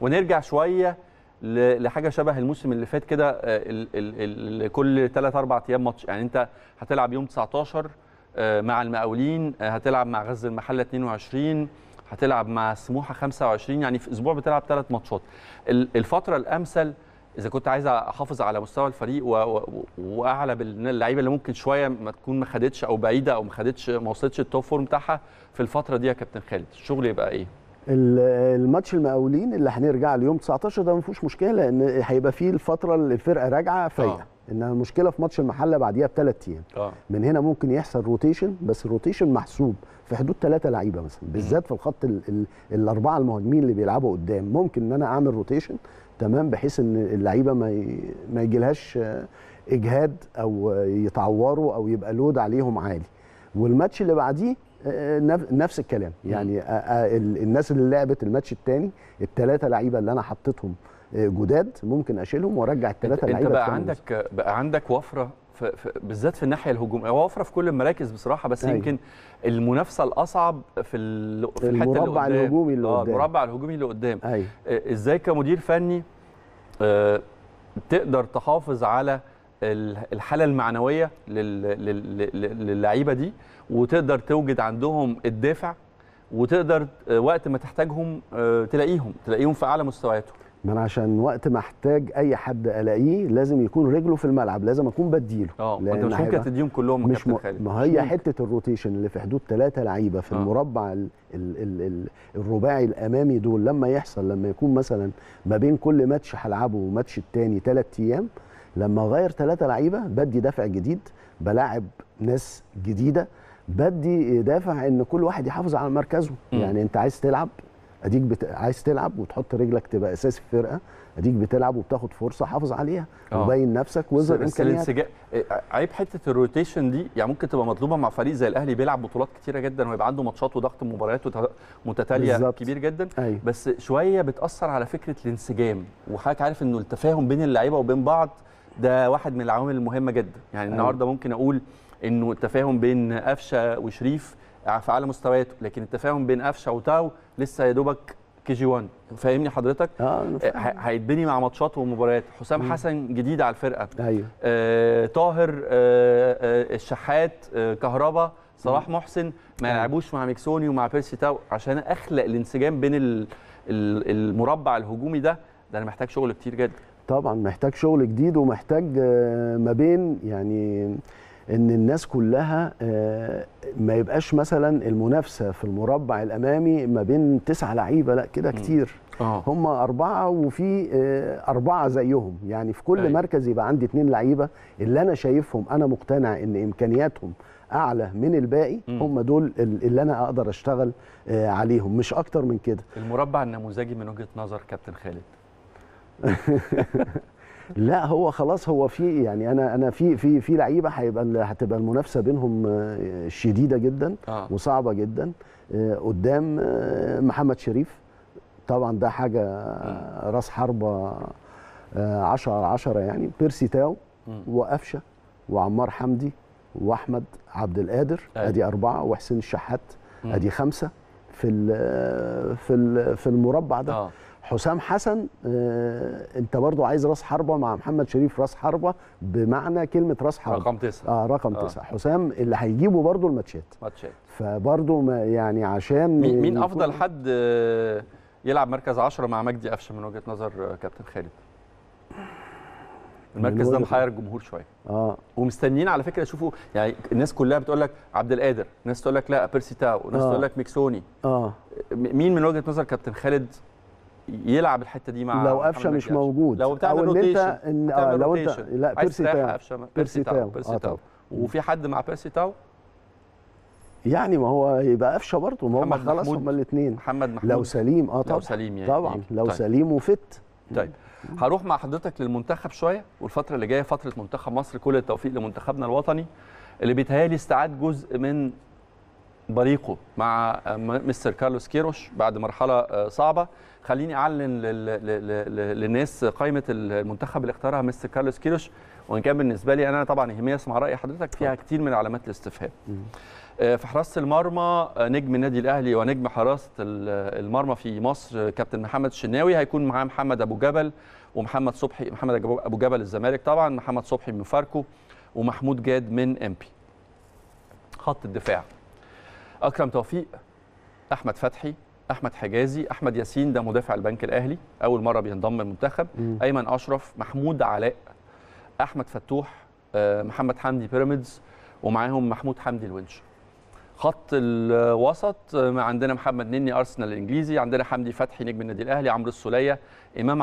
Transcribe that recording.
ونرجع شويه لحاجه شبه الموسم اللي فات كده آه، كل 3 4 ايام ماتش يعني انت هتلعب يوم 19 آه، مع المقاولين آه، هتلعب مع غزل المحله 22 هتلعب مع سموحه 25 يعني في اسبوع بتلعب ثلاث ماتشات الفتره الامثل اذا كنت عايز احافظ على مستوى الفريق واعلى باللعيبه اللي ممكن شويه ما تكون ما خدتش او بعيده او ما خدتش ما وصلتش التوب فورم بتاعها في الفتره دي يا كابتن خالد الشغل يبقى ايه؟ الماتش المقاولين اللي هنرجع اليوم 19 ده ما فيهوش مشكله لان هيبقى فيه الفتره اللي الفرقه راجعه فايقه آه. انها المشكله في ماتش المحله بعديها بثلاث ايام آه. من هنا ممكن يحصل روتيشن بس الروتيشن محسوب في حدود ثلاثه لعيبه مثلا بالذات في الخط الاربعه المهاجمين اللي بيلعبوا قدام ممكن ان انا اعمل روتيشن تمام بحيث ان اللعيبه ما ما يجيلهاش اجهاد او يتعوروا او يبقى لود عليهم عالي والماتش اللي بعديه آه، نفس الكلام يعني آه، آه، الناس اللي لعبت الماتش الثاني الثلاثه لعيبه اللي انا حطيتهم جداد ممكن اشيلهم وارجع الثلاثه لعيبه انت بقى عندك بقى عندك وفره بالذات في الناحيه الهجوميه هو وفره في كل المراكز بصراحه بس أيوة. يمكن المنافسه الاصعب في, في الحته اللي قدام المربع الهجومي اللي قدام المربع الهجومي اللي قدام أيوة. ازاي كمدير فني تقدر تحافظ على الحاله المعنويه للعيبه دي وتقدر توجد عندهم الدافع وتقدر آه، وقت ما تحتاجهم آه، تلاقيهم تلاقيهم في اعلى مستوياتهم ما انا عشان وقت ما احتاج اي حد الاقيه لازم يكون رجله في الملعب لازم اكون بديله اه انت مش ممكن تديهم كلهم مش م... ما هي حته الروتيشن اللي في حدود ثلاثه لعيبه في أوه. المربع ال... ال... ال... الرباعي الامامي دول لما يحصل لما يكون مثلا ما بين كل ماتش هلعبه وماتش الثاني ثلاث ايام لما اغير ثلاثه لعيبه بدي دافع جديد بلاعب ناس جديده بدي دافع ان كل واحد يحافظ على مركزه م. يعني انت عايز تلعب اديك بت... عايز تلعب وتحط رجلك تبقى اساسي في الفرقه اديك بتلعب وبتاخد فرصه حافظ عليها أوه. وبين نفسك واظهر امكانياتك إيه، عيب حته الروتيشن دي يعني ممكن تبقى مطلوبه مع فريق زي الاهلي بيلعب بطولات كتيره جدا ويبقى عنده ماتشات وضغط مباريات متتاليه بالزبط. كبير جدا أي. أيوه. بس شويه بتاثر على فكره الانسجام وحضرتك عارف انه التفاهم بين اللعيبه وبين بعض ده واحد من العوامل المهمه جدا يعني أيوة. النهارده ممكن اقول انه التفاهم بين قفشه وشريف في اعلى مستوياته لكن التفاهم بين قفشه وتاو لسه يا دوبك كي جي 1 فاهمني حضرتك اه, آه، هيتبني مع ماتشات ومباريات حسام حسن جديد على الفرقه ايوه آه، طاهر آه، آه، الشحات آه، كهربا صلاح محسن ما أيوة. يلعبوش مع ميكسوني ومع بيرسي تاو عشان اخلق الانسجام بين المربع الهجومي ده ده انا محتاج شغل كتير جدا طبعا محتاج شغل جديد ومحتاج آه، ما بين يعني ان الناس كلها آه، ما يبقاش مثلا المنافسه في المربع الامامي ما بين تسعه لعيبه لا كده كتير آه. هم اربعه وفي آه، اربعه زيهم يعني في كل أي. أيوة. مركز يبقى عندي اتنين لعيبه اللي انا شايفهم انا مقتنع ان امكانياتهم اعلى من الباقي م. هم دول اللي انا اقدر اشتغل عليهم مش اكتر من كده المربع النموذجي من وجهه نظر كابتن خالد لا هو خلاص هو في يعني انا انا في في في لعيبه هيبقى هتبقى المنافسه بينهم آه، شديده جدا آه. وصعبه جدا آه، قدام آه، محمد شريف طبعا ده حاجه راس حربه 10 على 10 يعني بيرسي تاو وقفشه وعمار حمدي واحمد عبد القادر أيوة. ادي اربعه وحسين الشحات ادي خمسه في الـ في الـ في المربع ده آه. حسام حسن آه، انت برضو عايز راس حربه مع محمد شريف راس حربه بمعنى كلمه راس حربه رقم تسعه اه رقم آه. تسعه حسام اللي هيجيبه برضو الماتشات ماتشات فبرضو يعني عشان مين, مين افضل حد آه، يلعب مركز 10 مع مجدي قفشه من وجهه نظر آه، كابتن خالد المركز ده محير الجمهور شويه اه ومستنيين على فكره يشوفوا يعني الناس كلها بتقول لك عبد القادر ناس تقول لك لا بيرسي تاو ناس آه. تقول لك ميكسوني اه مين من وجهه نظر كابتن خالد يلعب الحته دي مع لو قفشه مش موجود لو بتعمل روتيشن انت ان آه لو انت لا بيرسي تاو بيرسي تاو بيرسي آه، تاو وفي حد مع بيرسي تاو يعني ما هو يبقى قفشه برضه ما هم خلاص هم الاثنين محمد محمود لو سليم اه طبعا لو سليم يعني طبعا طيب. لو طيب. سليم وفت طيب هروح مع حضرتك للمنتخب شويه والفتره اللي جايه فتره منتخب مصر كل التوفيق لمنتخبنا الوطني اللي بيتهيألي استعاد جزء من بريقه مع مستر كارلوس كيروش بعد مرحله آه، صعبه خليني اعلن للناس قائمه المنتخب اللي اختارها مستر كارلوس كيروش وان كان بالنسبه لي انا طبعا يهمني اسمع راي حضرتك فيها كتير من علامات الاستفهام آه، في حراسه المرمى آه، نجم النادي الاهلي ونجم حراسه المرمى في مصر كابتن محمد الشناوي هيكون معاه محمد ابو جبل ومحمد صبحي محمد ابو جبل الزمالك طبعا محمد صبحي من فاركو ومحمود جاد من امبي خط الدفاع اكرم توفيق احمد فتحي احمد حجازي احمد ياسين ده مدافع البنك الاهلي اول مره بينضم المنتخب م. ايمن اشرف محمود علاء احمد فتوح آه، محمد حمدي بيراميدز ومعاهم محمود حمدي الونش خط الوسط آه، عندنا محمد نني ارسنال الانجليزي عندنا حمدي فتحي نجم النادي الاهلي عمرو السوليه امام